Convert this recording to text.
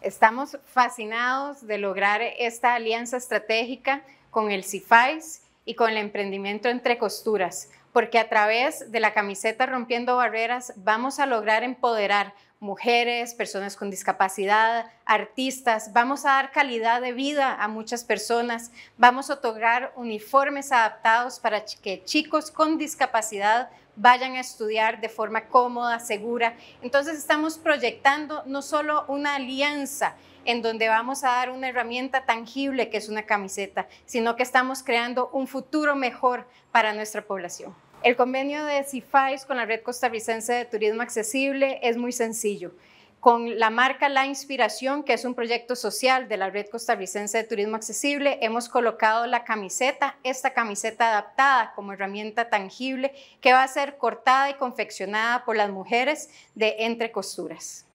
Estamos fascinados de lograr esta alianza estratégica con el CIFAIS y con el emprendimiento entre costuras, porque a través de la camiseta Rompiendo Barreras vamos a lograr empoderar mujeres, personas con discapacidad, artistas. Vamos a dar calidad de vida a muchas personas. Vamos a otorgar uniformes adaptados para que chicos con discapacidad vayan a estudiar de forma cómoda, segura. Entonces estamos proyectando no solo una alianza en donde vamos a dar una herramienta tangible que es una camiseta, sino que estamos creando un futuro mejor para nuestra población. El convenio de CIFAIS con la Red Costarricense de Turismo Accesible es muy sencillo. Con la marca La Inspiración, que es un proyecto social de la Red Costarricense de Turismo Accesible, hemos colocado la camiseta, esta camiseta adaptada como herramienta tangible que va a ser cortada y confeccionada por las mujeres de Entre Costuras.